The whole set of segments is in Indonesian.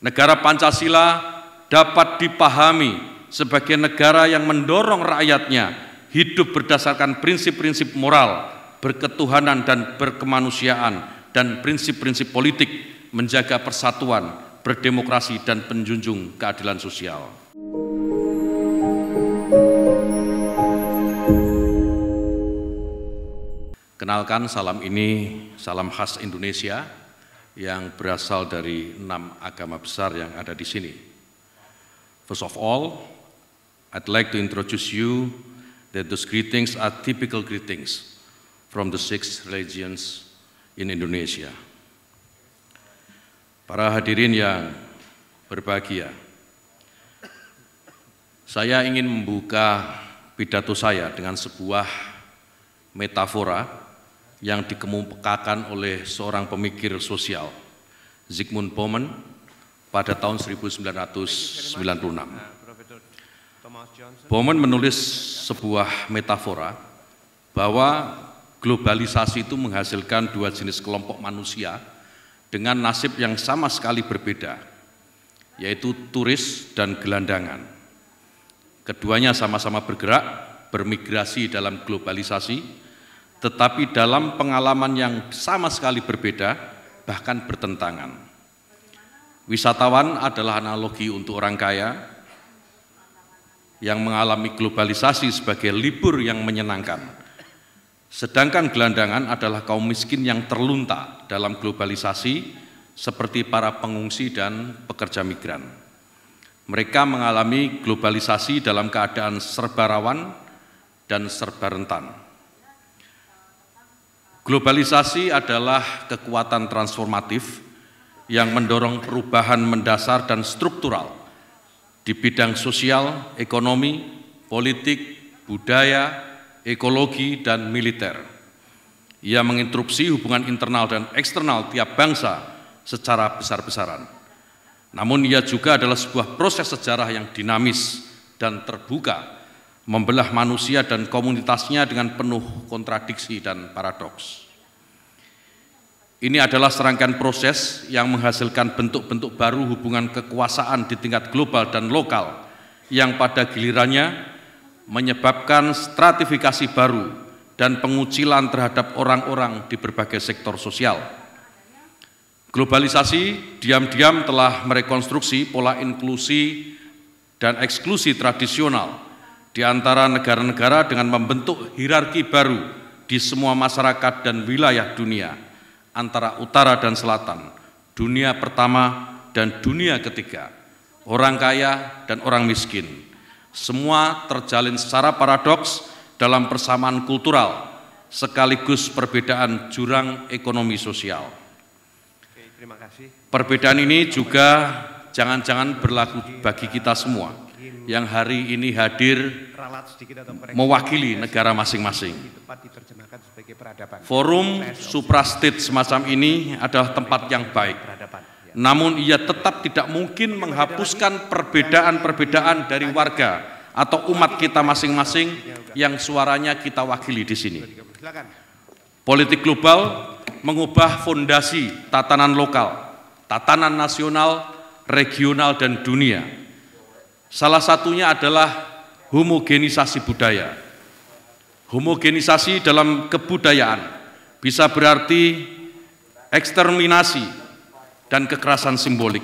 Negara Pancasila dapat dipahami sebagai negara yang mendorong rakyatnya hidup berdasarkan prinsip-prinsip moral, berketuhanan dan berkemanusiaan dan prinsip-prinsip politik menjaga persatuan, berdemokrasi dan penjunjung keadilan sosial. Kenalkan salam ini salam khas Indonesia yang berasal dari enam agama besar yang ada di sini. First of all, I'd like to introduce you that those greetings are typical greetings from the six religions in Indonesia. Para hadirin yang berbahagia, saya ingin membuka pidato saya dengan sebuah metafora yang dikemukakan oleh seorang pemikir sosial, Zygmunt Bauman, pada tahun 1996. Nah, Bauman menulis sebuah metafora bahwa globalisasi itu menghasilkan dua jenis kelompok manusia dengan nasib yang sama sekali berbeda, yaitu turis dan gelandangan. Keduanya sama-sama bergerak, bermigrasi dalam globalisasi, tetapi dalam pengalaman yang sama sekali berbeda, bahkan bertentangan. Wisatawan adalah analogi untuk orang kaya yang mengalami globalisasi sebagai libur yang menyenangkan. Sedangkan gelandangan adalah kaum miskin yang terlunta dalam globalisasi seperti para pengungsi dan pekerja migran. Mereka mengalami globalisasi dalam keadaan serba rawan dan serba rentan Globalisasi adalah kekuatan transformatif yang mendorong perubahan mendasar dan struktural di bidang sosial, ekonomi, politik, budaya, ekologi, dan militer. Ia menginterupsi hubungan internal dan eksternal tiap bangsa secara besar-besaran. Namun ia juga adalah sebuah proses sejarah yang dinamis dan terbuka membelah manusia dan komunitasnya dengan penuh kontradiksi dan paradoks. Ini adalah serangkaian proses yang menghasilkan bentuk-bentuk baru hubungan kekuasaan di tingkat global dan lokal yang pada gilirannya menyebabkan stratifikasi baru dan pengucilan terhadap orang-orang di berbagai sektor sosial. Globalisasi diam-diam telah merekonstruksi pola inklusi dan eksklusi tradisional di antara negara-negara dengan membentuk hierarki baru di semua masyarakat dan wilayah dunia antara utara dan selatan, dunia pertama dan dunia ketiga, orang kaya dan orang miskin. Semua terjalin secara paradoks dalam persamaan kultural sekaligus perbedaan jurang ekonomi sosial. Oke, terima kasih. Perbedaan ini juga jangan-jangan berlaku bagi kita semua yang hari ini hadir mewakili negara masing-masing. Forum suprastit semacam ini adalah tempat yang baik. Ya. Namun ia tetap tidak mungkin menghapuskan perbedaan-perbedaan dari warga atau umat kita masing-masing ya, yang suaranya kita wakili di sini. Politik global mengubah fondasi tatanan lokal, tatanan nasional, regional, dan dunia Salah satunya adalah homogenisasi budaya. Homogenisasi dalam kebudayaan bisa berarti eksterminasi dan kekerasan simbolik.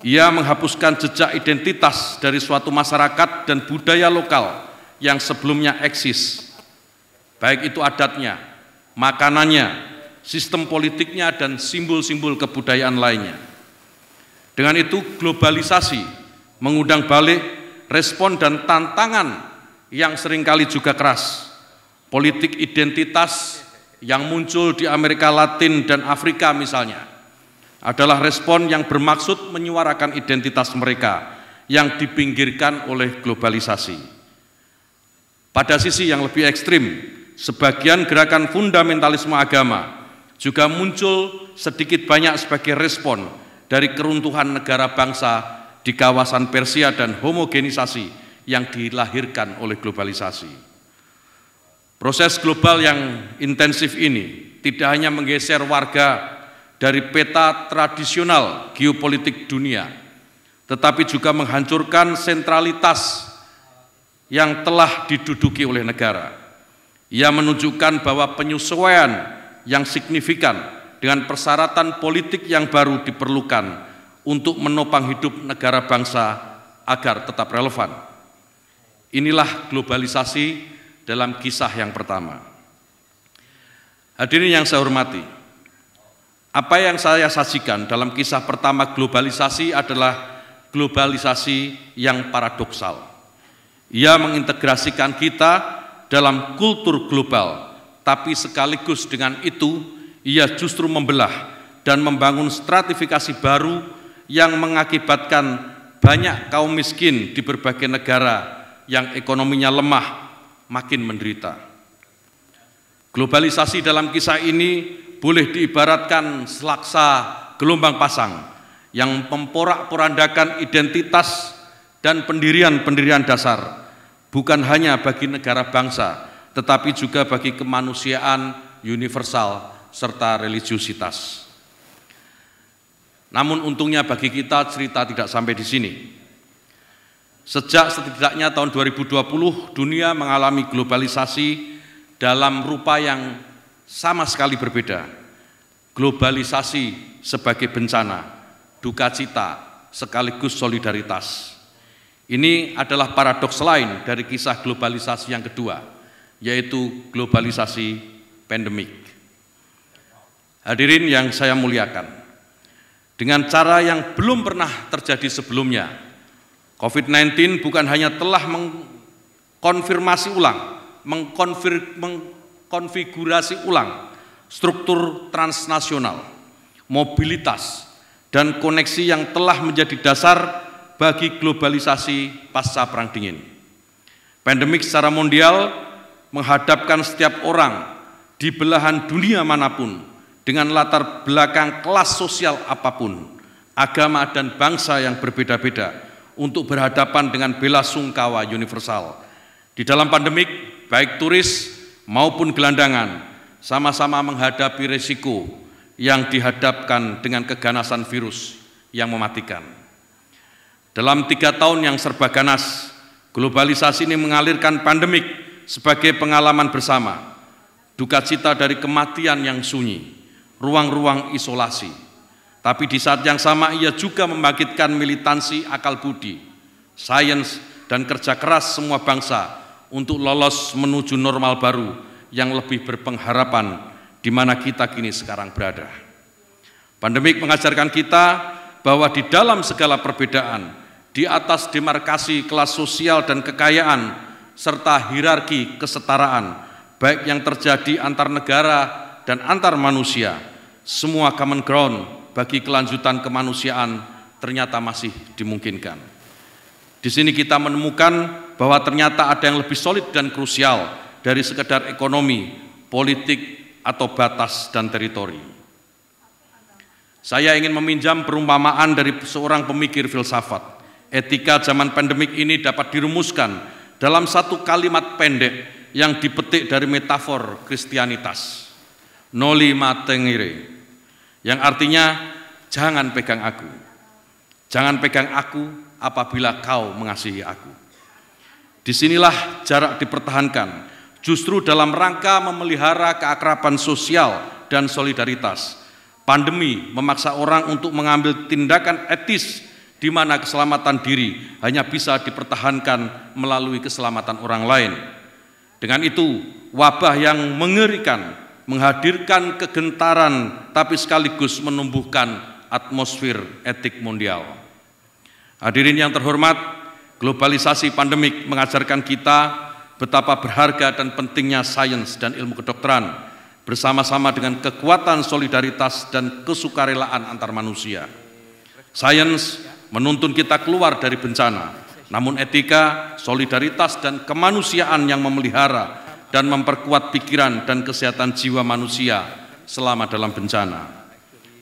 Ia menghapuskan jejak identitas dari suatu masyarakat dan budaya lokal yang sebelumnya eksis, baik itu adatnya, makanannya, sistem politiknya, dan simbol-simbol kebudayaan lainnya. Dengan itu, globalisasi mengundang balik respon dan tantangan yang seringkali juga keras. Politik identitas yang muncul di Amerika Latin dan Afrika misalnya adalah respon yang bermaksud menyuarakan identitas mereka yang dipinggirkan oleh globalisasi. Pada sisi yang lebih ekstrim, sebagian gerakan fundamentalisme agama juga muncul sedikit banyak sebagai respon dari keruntuhan negara bangsa di kawasan Persia dan homogenisasi yang dilahirkan oleh globalisasi. Proses global yang intensif ini tidak hanya menggeser warga dari peta tradisional geopolitik dunia, tetapi juga menghancurkan sentralitas yang telah diduduki oleh negara. Ia menunjukkan bahwa penyesuaian yang signifikan dengan persyaratan politik yang baru diperlukan untuk menopang hidup negara bangsa agar tetap relevan. Inilah globalisasi dalam kisah yang pertama. Hadirin yang saya hormati, apa yang saya sajikan dalam kisah pertama globalisasi adalah globalisasi yang paradoksal. Ia mengintegrasikan kita dalam kultur global, tapi sekaligus dengan itu ia justru membelah dan membangun stratifikasi baru yang mengakibatkan banyak kaum miskin di berbagai negara yang ekonominya lemah makin menderita. Globalisasi dalam kisah ini boleh diibaratkan selaksa gelombang pasang yang memporak-porandakan identitas dan pendirian-pendirian dasar bukan hanya bagi negara bangsa tetapi juga bagi kemanusiaan universal serta religiusitas. Namun untungnya bagi kita cerita tidak sampai di sini. Sejak setidaknya tahun 2020 dunia mengalami globalisasi dalam rupa yang sama sekali berbeda. Globalisasi sebagai bencana, duka cita sekaligus solidaritas. Ini adalah paradoks lain dari kisah globalisasi yang kedua, yaitu globalisasi pandemik. Hadirin yang saya muliakan, dengan cara yang belum pernah terjadi sebelumnya. COVID-19 bukan hanya telah mengkonfirmasi ulang, mengkonfir, mengkonfigurasi ulang struktur transnasional, mobilitas, dan koneksi yang telah menjadi dasar bagi globalisasi pasca Perang Dingin. Pandemik secara mondial menghadapkan setiap orang di belahan dunia manapun dengan latar belakang kelas sosial apapun, agama dan bangsa yang berbeda-beda untuk berhadapan dengan bela sungkawa universal. Di dalam pandemik, baik turis maupun gelandangan sama-sama menghadapi risiko yang dihadapkan dengan keganasan virus yang mematikan. Dalam tiga tahun yang serba ganas, globalisasi ini mengalirkan pandemik sebagai pengalaman bersama, duka cita dari kematian yang sunyi, ruang-ruang isolasi. Tapi di saat yang sama ia juga membangkitkan militansi akal budi, sains, dan kerja keras semua bangsa untuk lolos menuju normal baru yang lebih berpengharapan di mana kita kini sekarang berada. Pandemik mengajarkan kita bahwa di dalam segala perbedaan, di atas demarkasi kelas sosial dan kekayaan, serta hierarki kesetaraan, baik yang terjadi antar negara dan antar manusia. Semua common ground bagi kelanjutan kemanusiaan ternyata masih dimungkinkan. Di sini kita menemukan bahwa ternyata ada yang lebih solid dan krusial dari sekedar ekonomi, politik, atau batas dan teritori. Saya ingin meminjam perumpamaan dari seorang pemikir filsafat. Etika zaman pandemik ini dapat dirumuskan dalam satu kalimat pendek yang dipetik dari metafor kristianitas noli matengire yang artinya jangan pegang aku. Jangan pegang aku apabila kau mengasihi aku. Disinilah jarak dipertahankan, justru dalam rangka memelihara keakraban sosial dan solidaritas. Pandemi memaksa orang untuk mengambil tindakan etis di mana keselamatan diri hanya bisa dipertahankan melalui keselamatan orang lain. Dengan itu, wabah yang mengerikan menghadirkan kegentaran tapi sekaligus menumbuhkan atmosfer etik mundial. Hadirin yang terhormat, globalisasi pandemik mengajarkan kita betapa berharga dan pentingnya sains dan ilmu kedokteran bersama-sama dengan kekuatan solidaritas dan kesukarelaan antar manusia. Sains menuntun kita keluar dari bencana, namun etika, solidaritas, dan kemanusiaan yang memelihara dan memperkuat pikiran dan kesehatan jiwa manusia selama dalam bencana.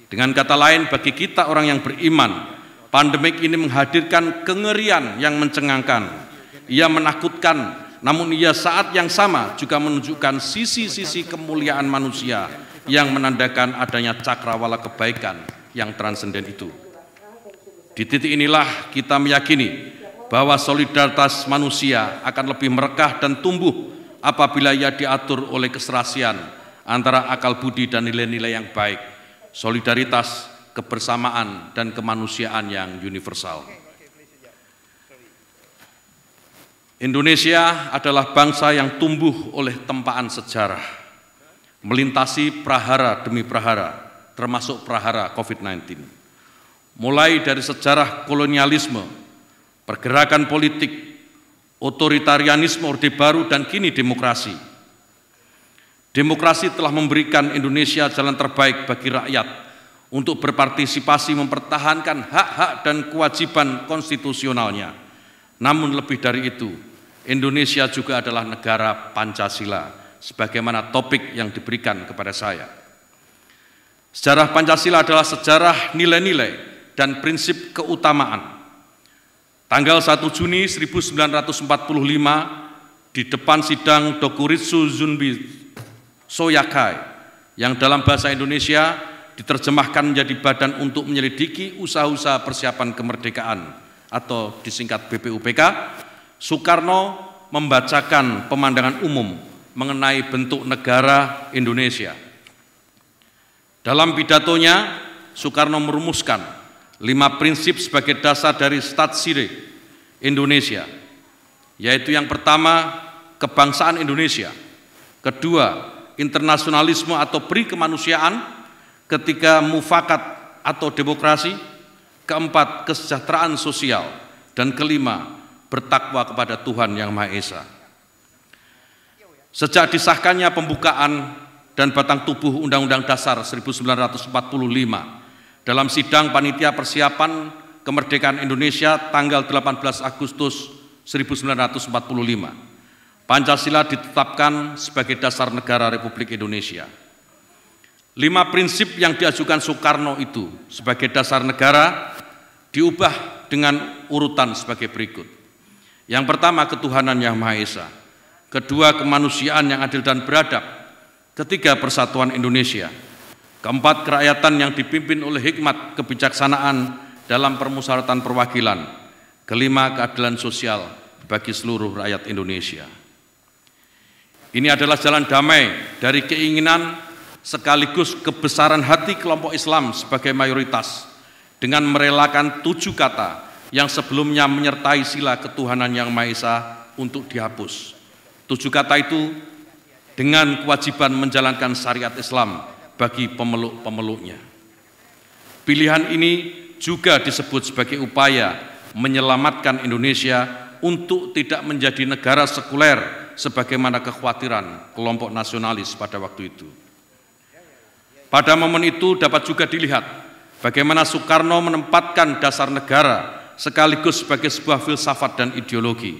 Dengan kata lain, bagi kita orang yang beriman, pandemik ini menghadirkan kengerian yang mencengangkan. Ia menakutkan, namun ia saat yang sama juga menunjukkan sisi-sisi kemuliaan manusia yang menandakan adanya cakrawala kebaikan yang transenden itu. Di titik inilah kita meyakini bahwa solidaritas manusia akan lebih merekah dan tumbuh apabila ia diatur oleh keserasian antara akal budi dan nilai-nilai yang baik, solidaritas, kebersamaan, dan kemanusiaan yang universal. Indonesia adalah bangsa yang tumbuh oleh tempaan sejarah, melintasi prahara demi prahara, termasuk prahara COVID-19. Mulai dari sejarah kolonialisme, pergerakan politik, otoritarianisme Orde Baru dan kini demokrasi. Demokrasi telah memberikan Indonesia jalan terbaik bagi rakyat untuk berpartisipasi mempertahankan hak-hak dan kewajiban konstitusionalnya. Namun lebih dari itu, Indonesia juga adalah negara Pancasila, sebagaimana topik yang diberikan kepada saya. Sejarah Pancasila adalah sejarah nilai-nilai dan prinsip keutamaan – Tanggal 1 Juni 1945, di depan sidang Dokuritsu Zunbi Soyakai, yang dalam bahasa Indonesia diterjemahkan menjadi badan untuk menyelidiki usaha-usaha persiapan kemerdekaan atau disingkat BPUPK, Soekarno membacakan pemandangan umum mengenai bentuk negara Indonesia. Dalam pidatonya, Soekarno merumuskan lima prinsip sebagai dasar dari statsire Indonesia, yaitu yang pertama kebangsaan Indonesia, kedua internasionalisme atau pri kemanusiaan, ketiga mufakat atau demokrasi, keempat kesejahteraan sosial, dan kelima bertakwa kepada Tuhan Yang Maha Esa. Sejak disahkannya pembukaan dan batang tubuh Undang-Undang Dasar 1945, dalam sidang panitia persiapan kemerdekaan Indonesia tanggal 18 Agustus 1945, Pancasila ditetapkan sebagai dasar negara Republik Indonesia. Lima prinsip yang diajukan Soekarno itu sebagai dasar negara diubah dengan urutan sebagai berikut. Yang pertama ketuhanan yang Maha Esa, kedua kemanusiaan yang adil dan beradab, ketiga persatuan Indonesia, Keempat, kerakyatan yang dipimpin oleh hikmat kebijaksanaan dalam permusyawaratan perwakilan. Kelima, keadilan sosial bagi seluruh rakyat Indonesia. Ini adalah jalan damai dari keinginan sekaligus kebesaran hati kelompok Islam sebagai mayoritas dengan merelakan tujuh kata yang sebelumnya menyertai sila ketuhanan yang Maha Esa untuk dihapus. Tujuh kata itu dengan kewajiban menjalankan syariat Islam bagi pemeluk-pemeluknya. Pilihan ini juga disebut sebagai upaya menyelamatkan Indonesia untuk tidak menjadi negara sekuler sebagaimana kekhawatiran kelompok nasionalis pada waktu itu. Pada momen itu dapat juga dilihat bagaimana Soekarno menempatkan dasar negara sekaligus sebagai sebuah filsafat dan ideologi.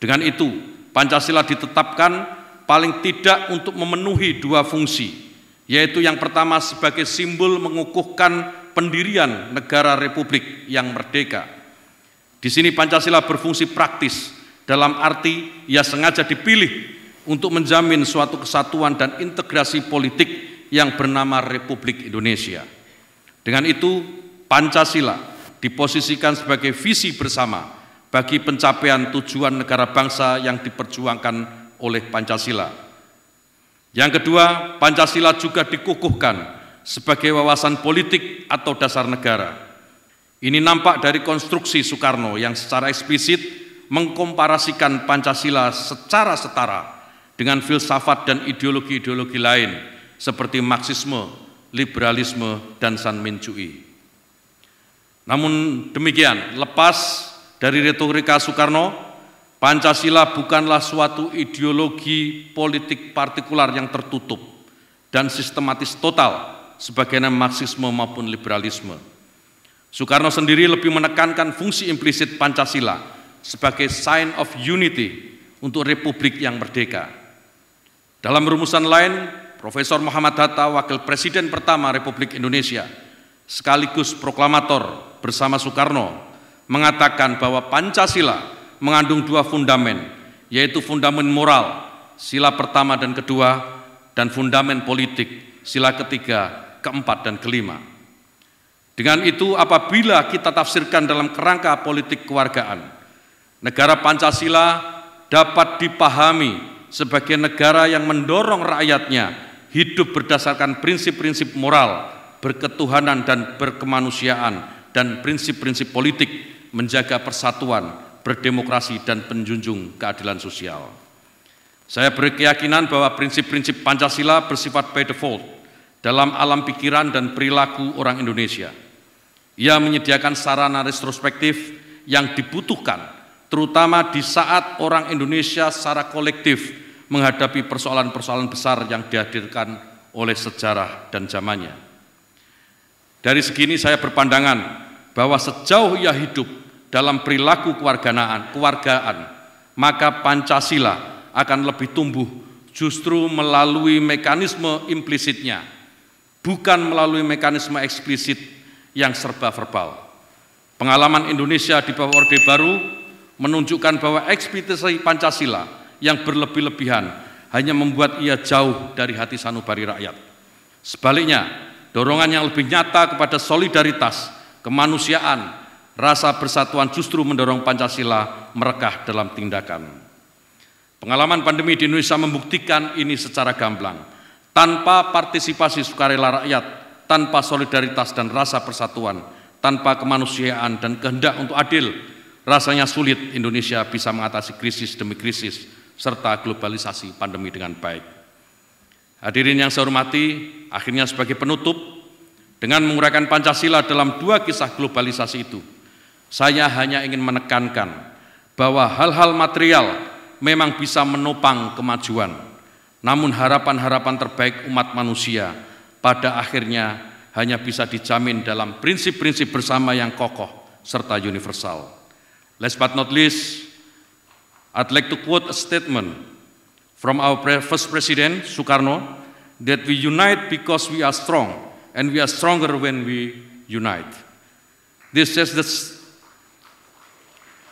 Dengan itu, Pancasila ditetapkan paling tidak untuk memenuhi dua fungsi, yaitu yang pertama sebagai simbol mengukuhkan pendirian negara republik yang merdeka. Di sini Pancasila berfungsi praktis dalam arti ia sengaja dipilih untuk menjamin suatu kesatuan dan integrasi politik yang bernama Republik Indonesia. Dengan itu, Pancasila diposisikan sebagai visi bersama bagi pencapaian tujuan negara bangsa yang diperjuangkan oleh Pancasila yang kedua, Pancasila juga dikukuhkan sebagai wawasan politik atau dasar negara. Ini nampak dari konstruksi Soekarno yang secara eksplisit mengkomparasikan Pancasila secara setara dengan filsafat dan ideologi-ideologi lain seperti Marxisme, liberalisme, dan Sanmincui. Namun demikian, lepas dari retorika Soekarno, Pancasila bukanlah suatu ideologi politik partikular yang tertutup dan sistematis total sebagaimana Marxisme maupun liberalisme. Soekarno sendiri lebih menekankan fungsi implisit Pancasila sebagai sign of unity untuk republik yang merdeka. Dalam rumusan lain, Profesor Muhammad Hatta, Wakil Presiden pertama Republik Indonesia, sekaligus proklamator bersama Soekarno, mengatakan bahwa Pancasila mengandung dua fundamen, yaitu fundamen moral, sila pertama dan kedua, dan fundamen politik, sila ketiga, keempat, dan kelima. Dengan itu, apabila kita tafsirkan dalam kerangka politik kewargaan, negara Pancasila dapat dipahami sebagai negara yang mendorong rakyatnya hidup berdasarkan prinsip-prinsip moral, berketuhanan dan berkemanusiaan, dan prinsip-prinsip politik menjaga persatuan, berdemokrasi dan penjunjung keadilan sosial. Saya berkeyakinan bahwa prinsip-prinsip Pancasila bersifat by default dalam alam pikiran dan perilaku orang Indonesia. Ia menyediakan sarana retrospektif yang dibutuhkan terutama di saat orang Indonesia secara kolektif menghadapi persoalan-persoalan besar yang dihadirkan oleh sejarah dan zamannya. Dari segini saya berpandangan bahwa sejauh ia hidup dalam perilaku kewarganaan, kewargaan, maka Pancasila akan lebih tumbuh justru melalui mekanisme implisitnya, bukan melalui mekanisme eksplisit yang serba verbal. Pengalaman Indonesia di bawah Orde Baru menunjukkan bahwa eksplisit Pancasila yang berlebih-lebihan hanya membuat ia jauh dari hati sanubari rakyat. Sebaliknya, dorongan yang lebih nyata kepada solidaritas, kemanusiaan, Rasa persatuan justru mendorong Pancasila merekah dalam tindakan. Pengalaman pandemi di Indonesia membuktikan ini secara gamblang. Tanpa partisipasi sukarela rakyat, tanpa solidaritas dan rasa persatuan, tanpa kemanusiaan dan kehendak untuk adil, rasanya sulit Indonesia bisa mengatasi krisis demi krisis serta globalisasi pandemi dengan baik. Hadirin yang saya hormati, akhirnya sebagai penutup, dengan menguraikan Pancasila dalam dua kisah globalisasi itu, saya hanya ingin menekankan bahwa hal-hal material memang bisa menopang kemajuan. Namun harapan-harapan terbaik umat manusia pada akhirnya hanya bisa dijamin dalam prinsip-prinsip bersama yang kokoh serta universal. Last but not least, I'd like to quote a statement from our first president, Soekarno, that we unite because we are strong, and we are stronger when we unite. This says the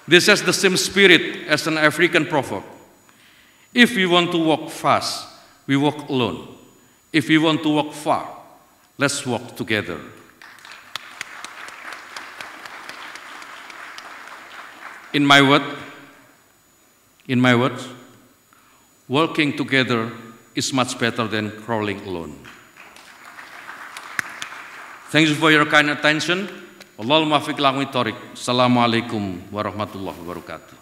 This has the same spirit as an African proverb. If we want to walk fast, we walk alone. If we want to walk far, let's walk together. In my word, in my words, working together is much better than crawling alone. Thank you for your kind attention. Wallahul muwaffiq ila Assalamualaikum warahmatullahi wabarakatuh.